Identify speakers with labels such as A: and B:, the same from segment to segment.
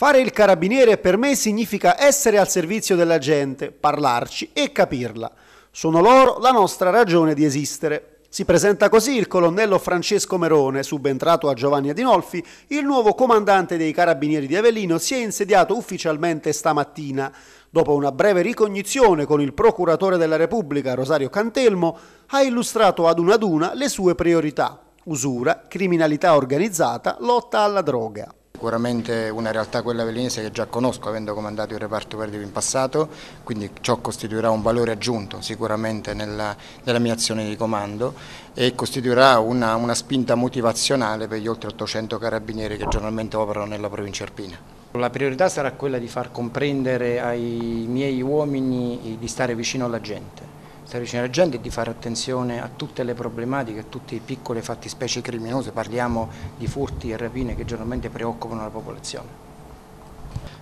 A: Fare il carabiniere per me significa essere al servizio della gente, parlarci e capirla. Sono loro la nostra ragione di esistere. Si presenta così il colonnello Francesco Merone, subentrato a Giovanni Adinolfi, il nuovo comandante dei carabinieri di Avellino, si è insediato ufficialmente stamattina. Dopo una breve ricognizione con il procuratore della Repubblica, Rosario Cantelmo, ha illustrato ad una ad una le sue priorità. Usura, criminalità organizzata, lotta alla droga. Sicuramente una realtà
B: quella velinese che già conosco avendo comandato il reparto operativo in passato, quindi ciò costituirà un valore aggiunto sicuramente nella, nella mia azione di comando e costituirà una, una spinta motivazionale per gli oltre 800 carabinieri che giornalmente operano nella provincia arpina. La priorità sarà quella di far comprendere ai miei uomini di stare vicino alla gente, Saricina gente e di fare attenzione a tutte le problematiche, a tutte le piccole fattispecie criminose, parliamo di furti e rapine che generalmente preoccupano la popolazione.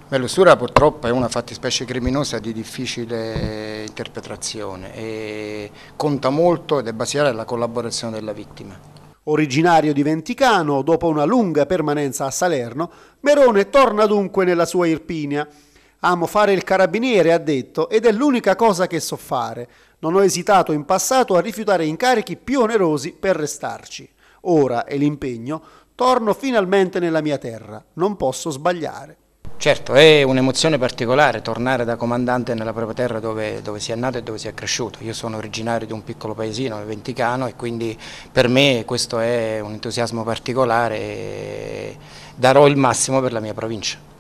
B: Beh, l'usura purtroppo è una fattispecie criminosa di difficile
A: interpretazione e conta molto ed è basilare la collaborazione della vittima. Originario di Venticano, dopo una lunga permanenza a Salerno, Merone torna dunque nella sua Irpinia, Amo fare il carabiniere, ha detto, ed è l'unica cosa che so fare. Non ho esitato in passato a rifiutare incarichi più onerosi per restarci. Ora è l'impegno, torno finalmente nella mia terra. Non posso sbagliare.
B: Certo, è un'emozione particolare tornare da comandante nella propria terra dove, dove, si è nato e dove si è cresciuto. Io sono originario di un piccolo paesino, il Venticano, e quindi per me questo è un entusiasmo particolare e darò il massimo per la mia provincia.